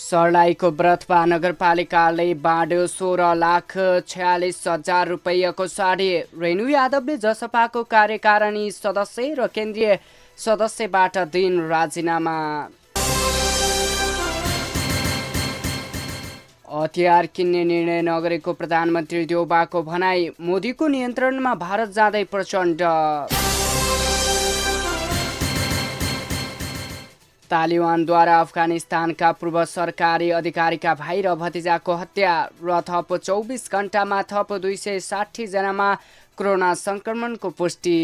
सर्लाहीको व्रतपा नगरपालिकाले बाँड्यो सोह्र लाख छ्यालिस हजार रुपियाँको साडी रेणु यादवले जसपाको कार्यकारिणी सदस्य र केन्द्रीय सदस्यबाट दिन राजीनामा हतियार किन्ने निर्णय नगरेको प्रधानमन्त्री देउबाको भनाई मोदीको नियन्त्रणमा भारत जाँदै प्रचण्ड तालिबानद्वारा अफगानिस्तानका पूर्व सरकारी अधिकारीका भाइ र भतिजाको हत्या र थप चौबिस घण्टामा थप दुई सय साठीजनामा कोरोना सङ्क्रमणको पुष्टि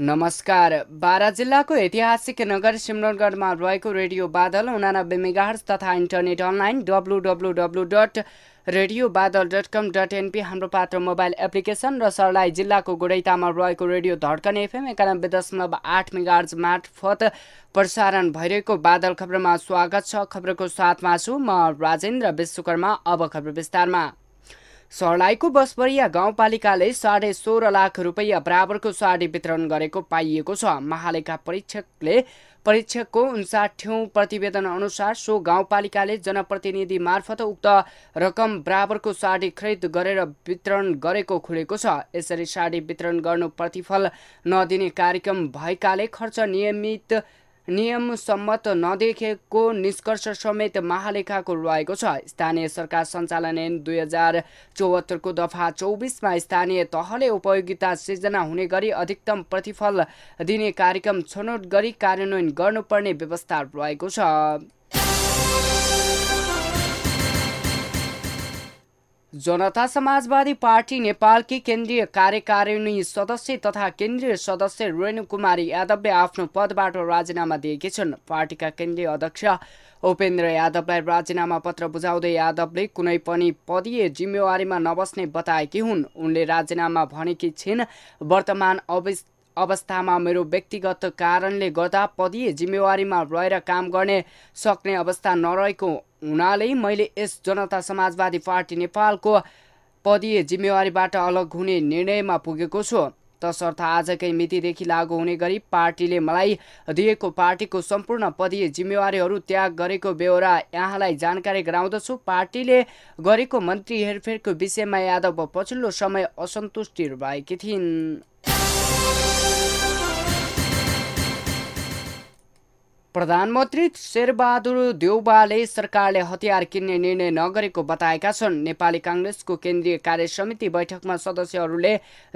नमस्कार बारा जिल्लाको ऐतिहासिक नगर सिमरनगढमा रहेको रेडियो बादल उनानब्बे मेगाहर्स तथा internet online W W W dot radio Badal dot com dot NP हाम्रो पात्र मोबाइल एप्लिकेसन र सरलाई जिल्लाको गोडैतामा रहेको रेडियो धड्कन एफएम एकानब्बे दशमलव आठ मेगार्ज मार्फत प्रसारण भइरहेको बादल खबरमा स्वागत छ खबरको साथमा छु म राजेन्द्र विश्वकर्मा अब खबर विस्तारमा सर्लाईको बसपरिया गाउँपालिकाले साढे सोह्र लाख रुपियाँ बराबरको साडी वितरण गरेको पाइएको छ महालेखा परीक्षकले परीक्षकको उन्साठौँ प्रतिवेदन अनुसार सो गाउँपालिकाले जनप्रतिनिधि मार्फत उक्त रकम बराबरको साडी खरिद गरेर वितरण गरेको खुलेको छ यसरी साडी वितरण गर्नु प्रतिफल नदिने कार्यक्रम भएकाले खर्च नियमित सम्मत नदेखेको निष्कर्ष समेत महालेखाको रहेको छ स्थानीय सरकार सञ्चालन ऐन दुई हजार चौहत्तरको दफा चौबिसमा स्थानीय तहले उपयोगिता सृजना हुने गरी अधिकतम प्रतिफल दिने कार्यक्रम छनौट गरी कार्यान्वयन गर्नुपर्ने व्यवस्था रहेको छ जनता समाजवादी पार्टी नेपालकी केन्द्रीय कार्यकारिणी सदस्य तथा केन्द्रीय सदस्य रेणु कुमारी यादवले आफ्नो पदबाट राजीनामा दिएकी छन् पार्टीका केन्द्रीय अध्यक्ष उपेन्द्र यादवलाई राजीनामा पत्र बुझाउँदै यादवले कुनै पनि पदीय जिम्मेवारीमा नबस्ने बताएकी हुन् उनले राजीनामा भनेकी छिन् वर्तमान अवस्था अवस्थामा मेरो व्यक्तिगत कारणले गर्दा पदीय जिम्मेवारीमा रहेर काम गर्ने सक्ने अवस्था नरहेको हुनाले मैले यस जनता समाजवादी पार्टी नेपालको पदीय जिम्मेवारीबाट अलग हुने निर्णयमा पुगेको छु तसर्थ आजकै मितिदेखि लागू हुने गरी पार्टीले मलाई दिएको पार्टीको सम्पूर्ण पदीय जिम्मेवारीहरू त्याग गरेको बेहोरा यहाँलाई जानकारी गराउँदछु पार्टीले गरेको मन्त्री हेरफेरको विषयमा यादव पछिल्लो समय असन्तुष्टि भएकी थिइन् प्रधानमन्त्री शेरबहादुर देउबाले सरकारले हतियार किन्ने निर्णय नगरेको बताएका छन् नेपाली काङ्ग्रेसको केन्द्रीय कार्य समिति बैठकमा सदस्यहरूले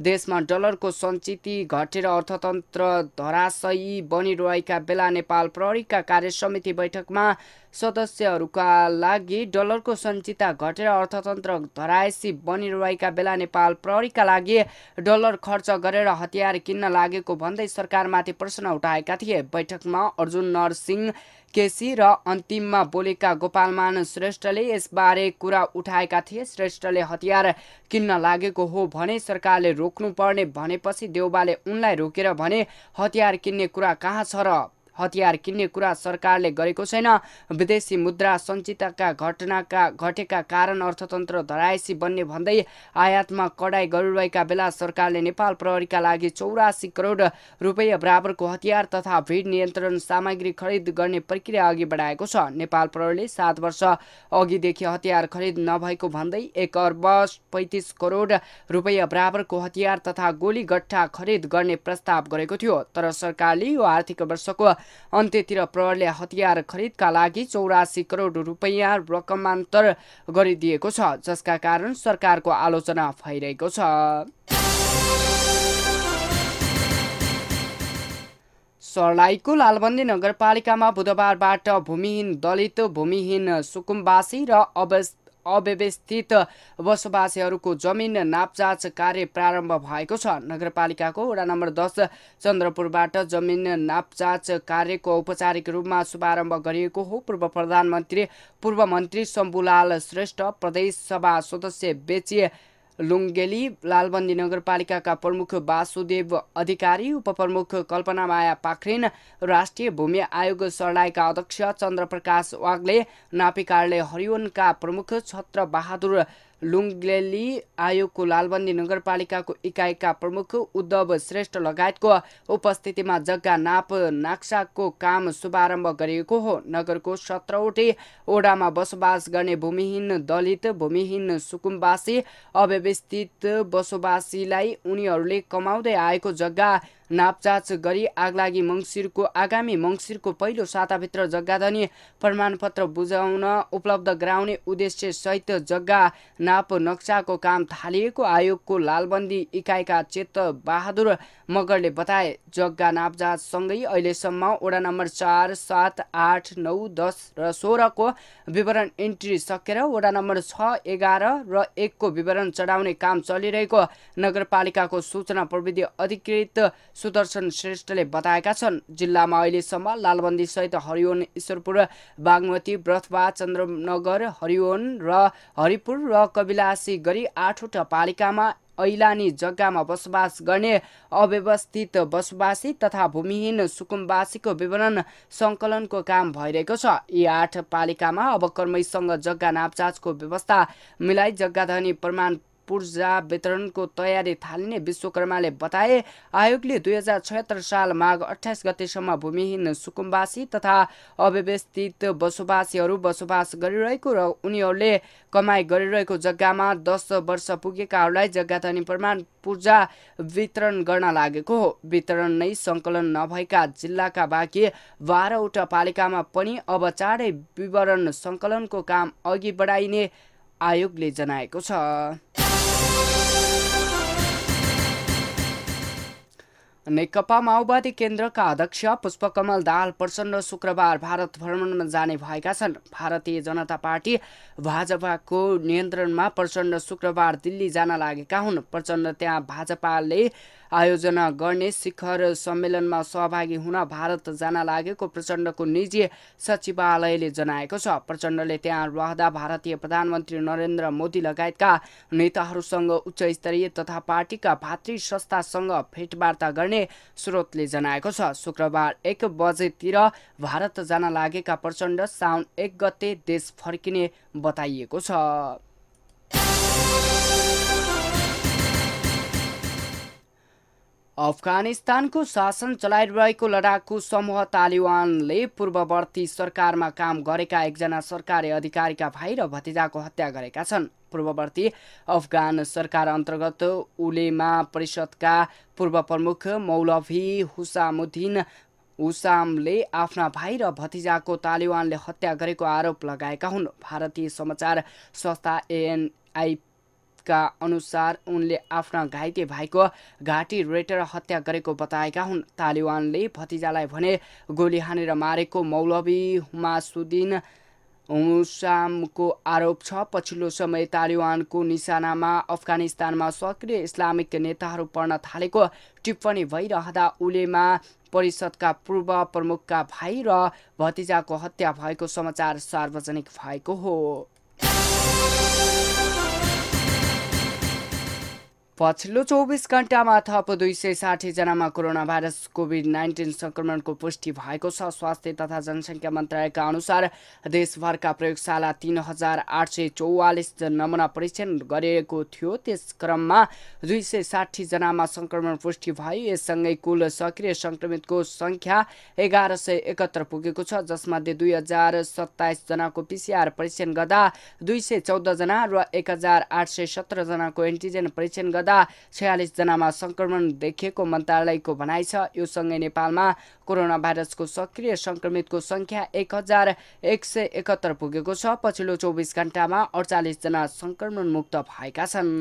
देशमा डलरको सञ्चिति घटेर अर्थतन्त्र धराशयी बनिरहेका बेला नेपाल प्रहरीका कार्य समिति बैठकमा सदस्यहरूका लागि डलरको सञ्चिता घटेर अर्थतन्त्र धराएसी बनिरहेका बेला नेपाल प्रहरीका लागि डलर खर्च गरेर हतियार किन्न लागेको भन्दै सरकारमाथि प्रश्न उठाएका थिए बैठकमा अर्जुन नरसिंह केसी र अन्तिममा बोलेका गोपालमान श्रेष्ठले यसबारे कुरा उठाएका थिए श्रेष्ठले हतियार किन्न लागेको हो भने सरकारले रोक्नुपर्ने भनेपछि देउबाले उनलाई रोकेर भने हतियार किन्ने कुरा कहाँ छ र हतियार किन्ने कुरा सरकारले गरेको छैन विदेशी मुद्रा सञ्चितका घटनाका घटेका कारण अर्थतन्त्र धरायसी बन्ने भन्दै आयातमा कडाई गरिरहेका बेला सरकारले नेपाल प्रहरीका लागि चौरासी करोड रुपियाँ बराबरको हतियार तथा भिड नियन्त्रण सामग्री खरिद गर्ने प्रक्रिया अघि बढाएको छ नेपाल प्रहरीले सात वर्ष अघिदेखि हतियार खरिद नभएको भन्दै एक अर्ब पैँतिस करोड रुपियाँ बराबरको हतियार तथा गोली गट्ठा खरिद गर्ने प्रस्ताव गरेको थियो तर सरकारले यो आर्थिक वर्षको अन्त्यतिर प्रहरले हतियार खरिदका लागि चौरासी करोड रुपियाँ रकमान्तर गरिदिएको छ जसका कारण सरकारको आलोचना भइरहेको छ सर्लाहीको लालबन्दी नगरपालिकामा बुधबारबाट भूमिहीन दलित भूमिहीन सुकुम्बासी र अवस्थ अव्यवस्थित बसोबासीहरूको जमिन नापजाँच कार्य प्रारम्भ भएको छ नगरपालिकाको वडा नम्बर दस चन्द्रपुरबाट जमिन नापजाँच कार्यको औपचारिक रूपमा शुभारम्भ गरिएको हो पूर्व प्रधानमन्त्री पूर्व मन्त्री शम्भुलाल श्रेष्ठ प्रदेश सभा सदस्य बेची लुङ्गेली लालबन्दी नगरपालिकाका प्रमुख वासुदेव अधिकारी उपप्रमुख कल्पना माया पाखरिन राष्ट्रिय भूमि आयोग सर्लाईका अध्यक्ष चन्द्रप्रकाश वाग्ले नापी कार्यालय हरिवनका प्रमुख बहादुर। लुङ्गेली आयोगको लालबन्दी नगरपालिकाको इकाइका प्रमुख उद्धव श्रेष्ठ लगायतको उपस्थितिमा जग्गा नाप नाक्साको काम शुभारम्भ गरिएको हो नगरको सत्रवटै ओडामा बसोबास गर्ने भूमिहीन दलित भूमिहीन सुकुम्बासी अव्यवस्थित बसोबासीलाई उनीहरूले कमाउँदै आएको जग्गा नापजाँच गरी आगलागी मङ्सिरको आगामी मङ्सिरको पहिलो साताभित्र जग्गाधनी प्रमाणपत्र बुझाउन उपलब्ध गराउने उद्देश्यसहित जग्गा नाप नक्साको काम थालिएको आयोगको लालबन्दी इकाइका चेत बहादुर मगरले बताए जग्गा नापजाँचसँगै अहिलेसम्म वडा नम्बर चार सात आठ नौ दस र सोह्रको विवरण इन्ट्री सकेर वडा नम्बर छ एघार र एकको विवरण चढाउने काम चलिरहेको नगरपालिकाको सूचना प्रविधि अधिकृत सुदर्शन श्रेष्ठले बताएका छन् जिल्लामा अहिलेसम्म लालबन्दीसहित हरिओन ईश्वरपुर बागमती ब्रथवा चन्द्रनगर हरिओन र हरिपुर र कविलासी गरी आठवटा पालिकामा ऐलानी जग्गामा बसोबास गर्ने अव्यवस्थित बसोबासी तथा भूमिहीन सुकुम्बासीको विवरण सङ्कलनको काम भइरहेको छ यी आठ पालिकामा अब कर्मैसँग जग्गा नापचाचको व्यवस्था मिलाई जग्गाधनी प्रमाण पूर्जा वितरणको तयारी थालिने विश्वकर्माले बताए आयोगले दुई हजार छयत्तर साल माघ अठाइस गतेसम्म भूमिहीन सुकुम्बासी तथा अव्यवस्थित बसोबासीहरू बसोबास गरिरहेको र उनीहरूले कमाइ गरिरहेको जग्गामा दस वर्ष पुगेकाहरूलाई जग्गाधनी प्रमाण पूर्जा वितरण गर्न लागेको हो वितरण नै सङ्कलन नभएका जिल्लाका बाँकी बाह्रवटा पालिकामा पनि अब चाँडै विवरण सङ्कलनको काम अघि बढाइने आयोगले जनाएको छ नेकपा माओवादी केन्द्रका अध्यक्ष पुष्पकमल दाहाल प्रचण्ड शुक्रबार भारत भ्रमणमा जाने भएका छन् भारतीय जनता पार्टी भाजपाको नियन्त्रणमा प्रचण्ड शुक्रबार दिल्ली जान लागेका हुन् प्रचण्ड त्यहाँ भाजपाले आयोजना गर्ने शिखर सम्मेलनमा सहभागी हुन भारत जान लागेको प्रचण्डको निजी सचिवालयले जनाएको छ प्रचण्डले त्यहाँ रहँदा भारतीय प्रधानमन्त्री नरेन्द्र मोदी लगायतका नेताहरूसँग उच्च स्तरीय तथा पार्टीका भातृ संस्थासँग भेटवार्ता गर्ने स्रोतले जनाएको छ शुक्रबार एक बजेतिर भारत जान लागेका प्रचण्ड साउन एक गते देश फर्किने बताइएको छ अफगानिस्तानको शासन चलाइरहेको लडाकु समूह तालिबानले पूर्ववर्ती सरकारमा काम गरेका एकजना सरकारी अधिकारीका भाइ र भतिजाको हत्या गरेका छन् पूर्ववर्ती अफगान सरकार अन्तर्गत उलेमा परिषदका पूर्व प्रमुख मौलभी हुसामुद्दिन उसामले आफ्ना भाइ र भतिजाको तालिबानले हत्या गरेको आरोप लगाएका हुन् भारतीय समाचार संस्था एएनआई का अनुसार उनले आफ्ना घाइते भाइको घाँटी रेटेर हत्या गरेको बताएका हुन् तालिबानले भतिजालाई भने गोली हानेर मारेको मौलवी हुमासुद्दिन हुसामको आरोप छ पछिल्लो समय तालिबानको निशानामा अफगानिस्तानमा सक्रिय इस्लामिक नेताहरू पर्न थालेको टिप्पणी भइरहँदा उलेमा परिषदका पूर्व प्रमुखका भाइ र भतिजाको हत्या भएको समाचार सार्वजनिक भएको हो पछिल्लो चौबिस घण्टामा थप दुई सय साठीजनामा कोरोना भाइरस कोभिड नाइन्टिन सङ्क्रमणको पुष्टि भएको छ स्वास्थ्य तथा जनसङ्ख्या मन्त्रालयका अनुसार देशभरका प्रयोगशाला तिन हजार आठ सय चौवालिस नमुना परीक्षण गरिएको थियो त्यस क्रममा दुई सय साठीजनामा सङ्क्रमण पुष्टि भयो यससँगै कुल सक्रिय सङ्क्रमितको सङ्ख्या एघार सय एकहत्तर पुगेको छ जसमध्ये दुई हजार सत्ताइसजनाको पिसिआर परीक्षण गर्दा दुई सय चौधजना र एक हजार आठ सय सत्रजनाको एन्टिजेन परीक्षण गर्दा गर्दा जनामा सङ्क्रमण देखिएको मन्त्रालयको भनाइ छ यो सँगै नेपालमा कोरोना भाइरसको सक्रिय सङ्क्रमितको सङ्ख्या एक हजार एक सय एकहत्तर पुगेको छ पछिल्लो चौबिस घन्टामा अडचालिसजना सङ्क्रमण मुक्त भएका छन्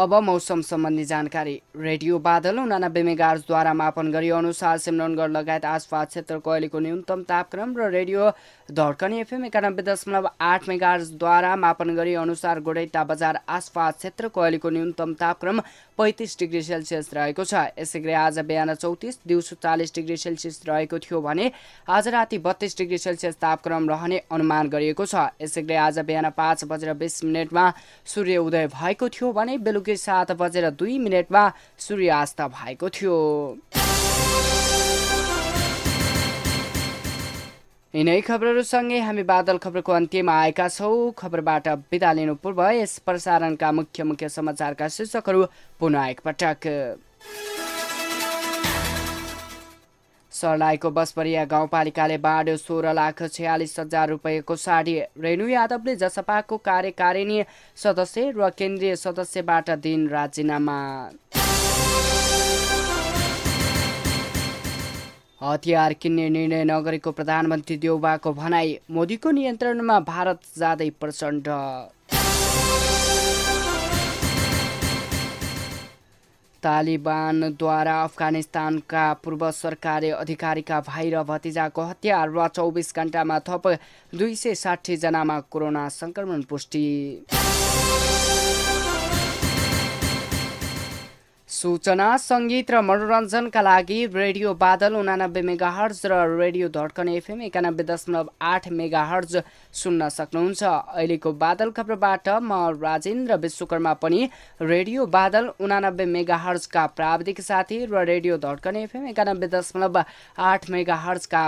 अब मौसम सम्बन्धी जानकारी रेडियो बादल उनानब्बे बेमेगार्जद्वारा मापन गरिए अनुसार सिमरनगढ लगायत आसपास क्षेत्रको अहिलेको न्यूनतम तापक्रम र रेडियो धडकनी एफएम एकानब्बे दशमलव आठ मेगाजद्वारा मापन गरी अनुसार गोडैता बजार आसपास क्षेत्रको अहिलेको न्यूनतम तापक्रम पैँतिस डिग्री सेल्सियस रहेको छ यसै आज बिहान चौतिस दिउँसो चालिस डिग्री सेल्सियस रहेको थियो भने आज राति बत्तीस डिग्री सेल्सियस तापक्रम रहने अनुमान गरिएको छ यसै आज बिहान पाँच बजेर बिस मिनटमा सूर्य उदय भएको थियो भने बेलुकी सात बजेर दुई मिनटमा सूर्यास्त भएको थियो यिनै खबरहरूसँगै हामी बादल खबरको अन्त्यमा आएका छौँ खबरबाट बिदा लिनु पूर्व यस प्रसारणका मुख्य मुख्य समाचारका शीर्षकहरू पुनः एकपटक सर्लाईको बसपरिया गाउँपालिकाले बाँड्यो सोह्र लाख छ्यालिस हजार रुपियाँको साडी रेणु यादवले जसपाको कार्यकारिणी सदस्य र केन्द्रीय सदस्यबाट दिन राजीनामा हतियार किन्ने निर्णय नगरेको प्रधानमन्त्री देउबाको भनाई मोदीको नियन्त्रणमा भारत जाँदै प्रचण्ड तालिबानद्वारा अफगानिस्तानका पूर्व सरकारी अधिकारीका भाइ र भतिजाको हत्या र चौबिस घण्टामा थप दुई सय साठीजनामा कोरोना सङ्क्रमण पुष्टि सूचना सङ्गीत र मनोरञ्जनका लागि रेडियो बादल उनानब्बे मेगाहर्ज र रेडियो धड्कन एफएम एकानब्बे दशमलव आठ मेगा सुन्न सक्नुहुन्छ अहिलेको बादल खबरबाट म राजेन्द्र विश्वकर्मा पनि रेडियो बादल उनानब्बे मेगा हर्जका प्राविधिक साथी र रेडियो धड्कन एफएम एकानब्बे दशमलव आठ मेगा हर्जका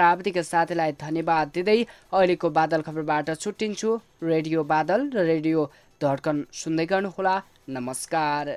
प्राविधिक साथीलाई धन्यवाद दिँदै अहिलेको बादल खबरबाट छुट्टिन्छु रेडियो बादल र रेडियो धड्कन सुन्दै गर्नुहोला नमस्कार